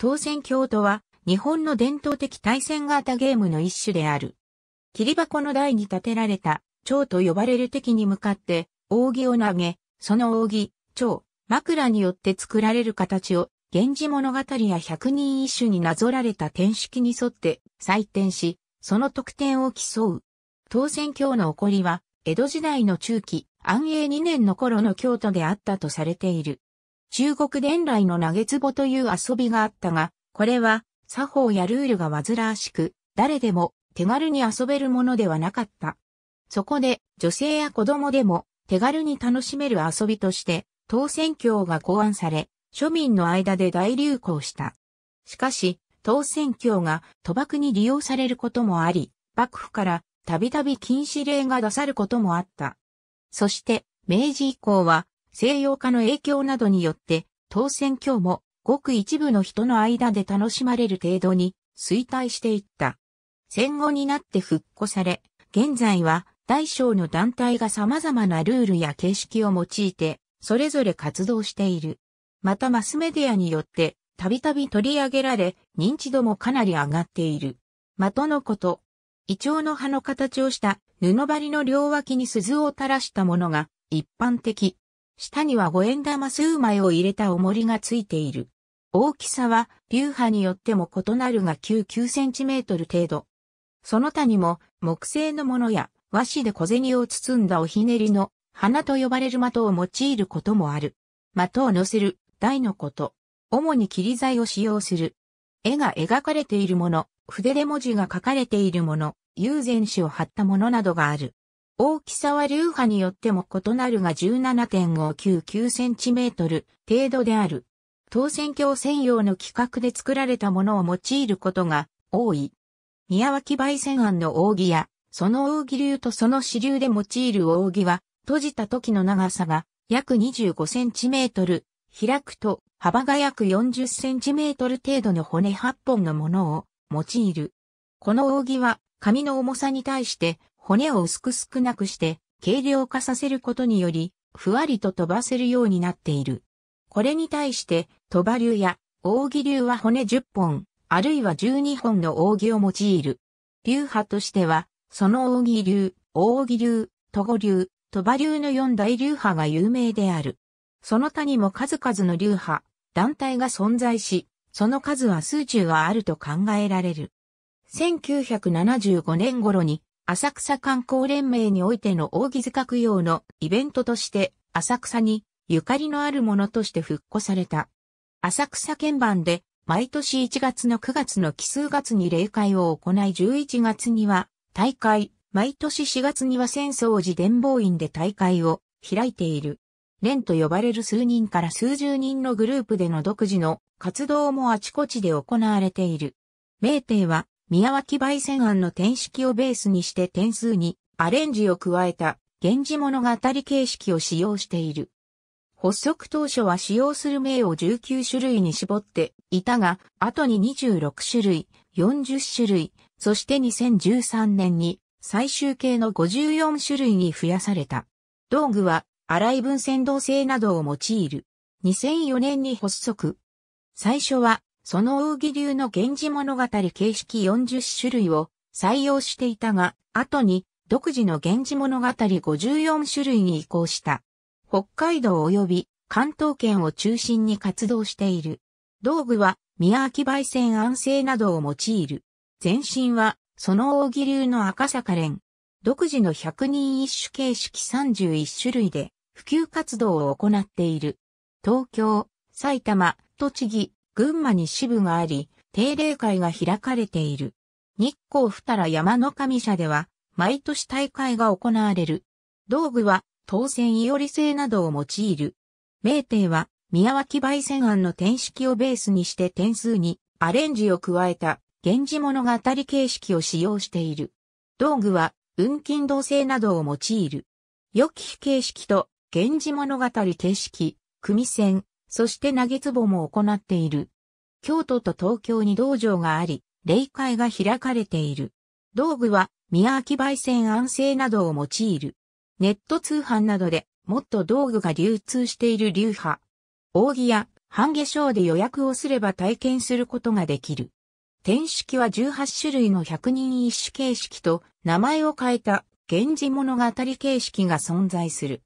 当選京都は、日本の伝統的対戦型ゲームの一種である。霧箱の台に建てられた、蝶と呼ばれる敵に向かって、扇を投げ、その扇、蝶、枕によって作られる形を、源氏物語や百人一首になぞられた天式に沿って採点し、その得点を競う。当選京の起こりは、江戸時代の中期、安永2年の頃の京都であったとされている。中国伝来の投げ壺という遊びがあったが、これは作法やルールが煩わしく、誰でも手軽に遊べるものではなかった。そこで女性や子供でも手軽に楽しめる遊びとして、当選教が考案され、庶民の間で大流行した。しかし、当選教が賭博に利用されることもあり、幕府からたびたび禁止令が出さることもあった。そして、明治以降は西洋化の影響などによって、当選日もごく一部の人の間で楽しまれる程度に衰退していった。戦後になって復古され、現在は大小の団体が様々なルールや形式を用いて、それぞれ活動している。またマスメディアによって、たびたび取り上げられ、認知度もかなり上がっている。的のこと、胃腸の葉の形をした布張りの両脇に鈴を垂らしたものが一般的。下には五円玉数枚を入れた重りがついている。大きさは流派によっても異なるが9 9センチメートル程度。その他にも木製のものや和紙で小銭を包んだおひねりの花と呼ばれる的を用いることもある。的を乗せる台のこと。主に切り材を使用する。絵が描かれているもの、筆で文字が書かれているもの、友禅紙を貼ったものなどがある。大きさは流派によっても異なるが 17.599cm 程度である。当選挙専用の規格で作られたものを用いることが多い。宮脇焙煎案の扇や、その扇流とその支流で用いる扇は、閉じた時の長さが約 25cm、開くと幅が約 40cm 程度の骨8本のものを用いる。この扇は紙の重さに対して骨を薄く少なくして軽量化させることにより、ふわりと飛ばせるようになっている。これに対して、飛ば流や扇流は骨10本、あるいは12本の扇を用いる。流派としては、その扇流、扇流、戸語流、飛ば流の4大流派が有名である。その他にも数々の流派、団体が存在し、その数は数十はあると考えられる。1975年頃に浅草観光連盟においての大木塚供養のイベントとして浅草にゆかりのあるものとして復古された。浅草県番で毎年1月の9月の奇数月に例会を行い11月には大会、毎年4月には戦争寺伝法院で大会を開いている。連と呼ばれる数人から数十人のグループでの独自の活動もあちこちで行われている。名帝は宮脇焙煎案の点式をベースにして点数にアレンジを加えた源氏物語形式を使用している。発足当初は使用する名を19種類に絞っていたが、後に26種類、40種類、そして2013年に最終形の54種類に増やされた。道具は粗い分線動性などを用いる。2004年に発足。最初はその扇流の源氏物語形式40種類を採用していたが、後に独自の源氏物語54種類に移行した。北海道及び関東圏を中心に活動している。道具は宮脇焙煎安静などを用いる。前身はその扇流の赤坂連。独自の百人一種形式31種類で普及活動を行っている。東京、埼玉、栃木、群馬に支部があり、定例会が開かれている。日光二良山の神社では、毎年大会が行われる。道具は、当選いより製などを用いる。名帝は、宮脇焙煎案の点式をベースにして点数にアレンジを加えた、源氏物語形式を使用している。道具は、運金同性などを用いる。予期形式と、源氏物語形式、組線、そして投げ壺も行っている。京都と東京に道場があり、霊界が開かれている。道具は、宮脇焙煎安静などを用いる。ネット通販などでもっと道具が流通している流派。扇や半化粧で予約をすれば体験することができる。天式は18種類の百人一種形式と名前を変えた源氏物語形式が存在する。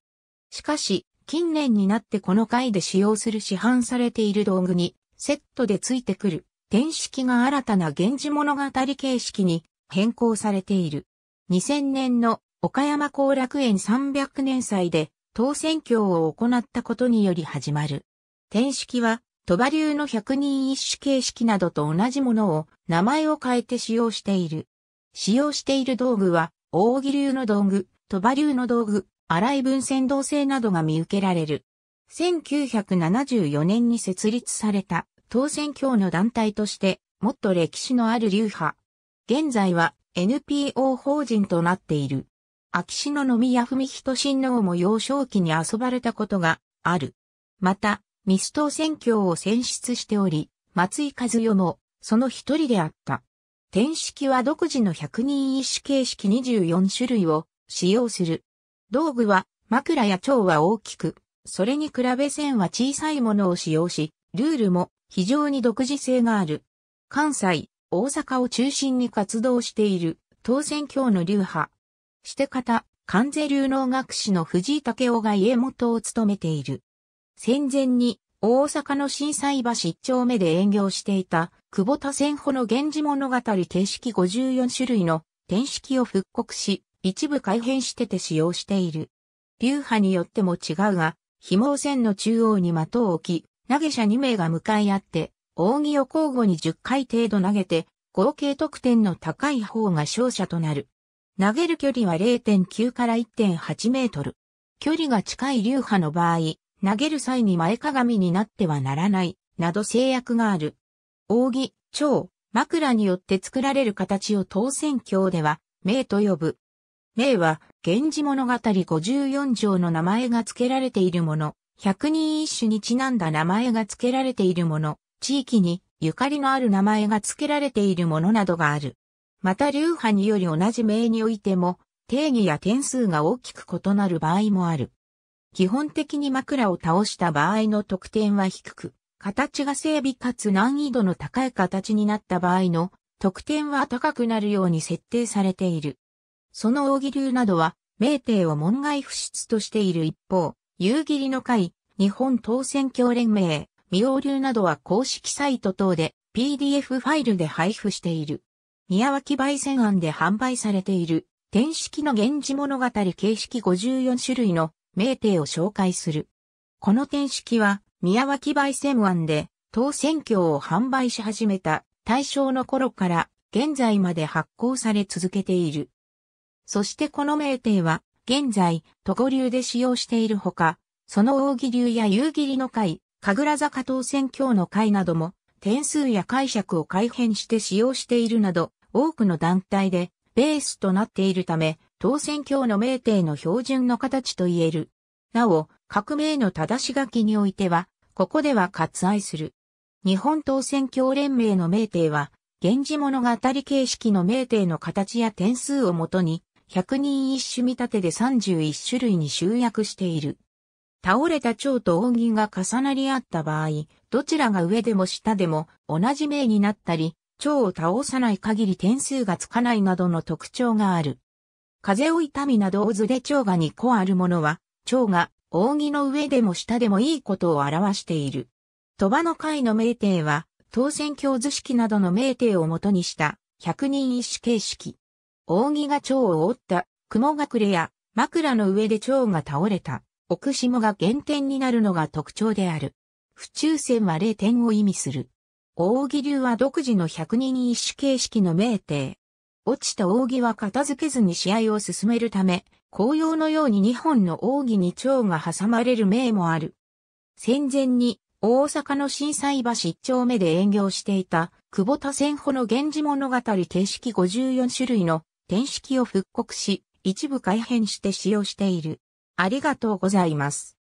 しかし、近年になってこの回で使用する市販されている道具にセットでついてくる電子機が新たな源氏物語形式に変更されている。2000年の岡山後楽園300年祭で当選挙を行ったことにより始まる。天式は、鳥羽流の百人一首形式などと同じものを名前を変えて使用している。使用している道具は、扇流の道具、鳥羽流の道具、荒い文線道性などが見受けられる。1974年に設立された当選教の団体としてもっと歴史のある流派。現在は NPO 法人となっている。秋篠宮文人親王も幼少期に遊ばれたことがある。また、ミス当選教を選出しており、松井和代もその一人であった。天式は独自の100人一種形式24種類を使用する。道具は枕や蝶は大きく、それに比べ線は小さいものを使用し、ルールも非常に独自性がある。関西、大阪を中心に活動している、当選教の流派。して方、関税流能学士の藤井武雄が家元を務めている。戦前に、大阪の震災橋一丁目で営業していた、久保田千穂の源氏物語形式54種類の、天式を復刻し、一部改変してて使用している。流派によっても違うが、紐線の中央に的を置き、投げ者2名が向かい合って、扇を交互に10回程度投げて、合計得点の高い方が勝者となる。投げる距離は0.9から1.8メートル。距離が近い流派の場合、投げる際に前かがみになってはならない、など制約がある。扇、蝶、枕によって作られる形を当選鏡では、名と呼ぶ。名は、源氏物語54条の名前が付けられているもの、百人一首にちなんだ名前が付けられているもの、地域にゆかりのある名前が付けられているものなどがある。また流派により同じ名においても、定義や点数が大きく異なる場合もある。基本的に枕を倒した場合の得点は低く、形が整備かつ難易度の高い形になった場合の得点は高くなるように設定されている。その扇流などは、明帝を門外不出としている一方、夕霧の会、日本当選協連盟、未央流などは公式サイト等で PDF ファイルで配布している。宮脇焙煎案で販売されている、天式の源氏物語形式54種類の名帝を紹介する。この天式は、宮脇焙煎案で、当選教を販売し始めた大正の頃から現在まで発行され続けている。そしてこの名帝は、現在、都歩流で使用しているほか、その扇流や夕霧の会、神楽坂当選教の会なども、点数や解釈を改変して使用しているなど、多くの団体で、ベースとなっているため、当選教の名帝の標準の形と言える。なお、革命の正し書きにおいては、ここでは割愛する。日本当選教連盟の名帝は、源氏物語形式の名帝の形や点数をもとに、100人一種見立てで31種類に集約している。倒れた蝶と扇が重なり合った場合、どちらが上でも下でも同じ名になったり、蝶を倒さない限り点数がつかないなどの特徴がある。風邪を痛みなどを図で蝶が2個あるものは、蝶が扇の上でも下でもいいことを表している。鳥羽の会の名帝は、当選教図式などの名帝をもとにした、百人一種形式。扇が蝶を折った、雲隠れや枕の上で蝶が倒れた、奥下が原点になるのが特徴である。府中線は0点を意味する。扇流は独自の百人一首形式の名帝。落ちた扇は片付けずに試合を進めるため、紅葉のように2本の扇に蝶が挟まれる名もある。戦前に大阪の震災橋1丁目で営業していた久保田千穂の源氏物語形式54種類の転式を復刻し、一部改変して使用している。ありがとうございます。